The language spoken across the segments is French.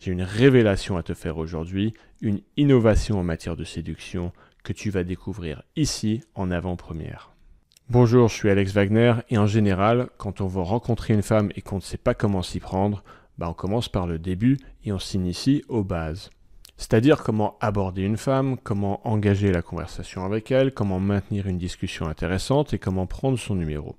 J'ai une révélation à te faire aujourd'hui, une innovation en matière de séduction que tu vas découvrir ici en avant-première. Bonjour, je suis Alex Wagner et en général, quand on veut rencontrer une femme et qu'on ne sait pas comment s'y prendre, bah on commence par le début et on s'initie aux bases. C'est-à-dire comment aborder une femme, comment engager la conversation avec elle, comment maintenir une discussion intéressante et comment prendre son numéro.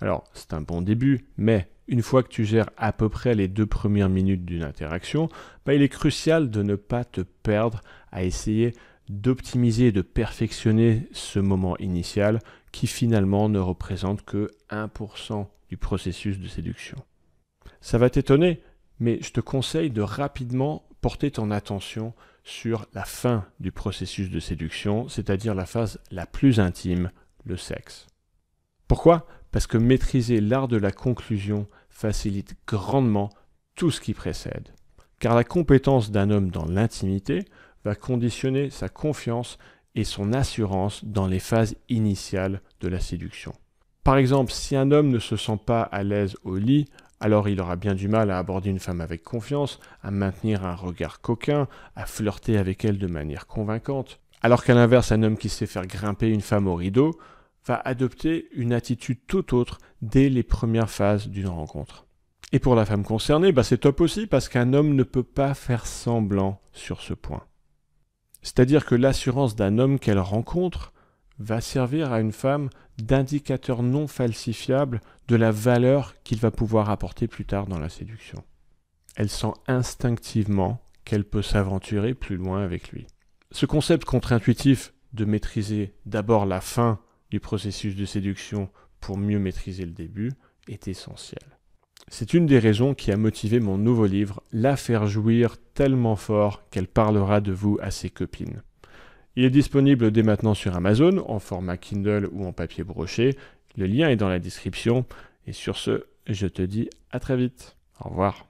Alors, c'est un bon début, mais une fois que tu gères à peu près les deux premières minutes d'une interaction, bah, il est crucial de ne pas te perdre à essayer d'optimiser et de perfectionner ce moment initial qui finalement ne représente que 1% du processus de séduction. Ça va t'étonner, mais je te conseille de rapidement porter ton attention sur la fin du processus de séduction, c'est-à-dire la phase la plus intime, le sexe. Pourquoi parce que maîtriser l'art de la conclusion facilite grandement tout ce qui précède. Car la compétence d'un homme dans l'intimité va conditionner sa confiance et son assurance dans les phases initiales de la séduction. Par exemple, si un homme ne se sent pas à l'aise au lit, alors il aura bien du mal à aborder une femme avec confiance, à maintenir un regard coquin, à flirter avec elle de manière convaincante. Alors qu'à l'inverse, un homme qui sait faire grimper une femme au rideau va adopter une attitude tout autre dès les premières phases d'une rencontre. Et pour la femme concernée, bah, c'est top aussi parce qu'un homme ne peut pas faire semblant sur ce point. C'est-à-dire que l'assurance d'un homme qu'elle rencontre va servir à une femme d'indicateur non falsifiable de la valeur qu'il va pouvoir apporter plus tard dans la séduction. Elle sent instinctivement qu'elle peut s'aventurer plus loin avec lui. Ce concept contre-intuitif de maîtriser d'abord la fin du processus de séduction pour mieux maîtriser le début est essentiel. C'est une des raisons qui a motivé mon nouveau livre La faire jouir tellement fort qu'elle parlera de vous à ses copines. Il est disponible dès maintenant sur Amazon en format Kindle ou en papier broché. Le lien est dans la description. Et sur ce, je te dis à très vite. Au revoir.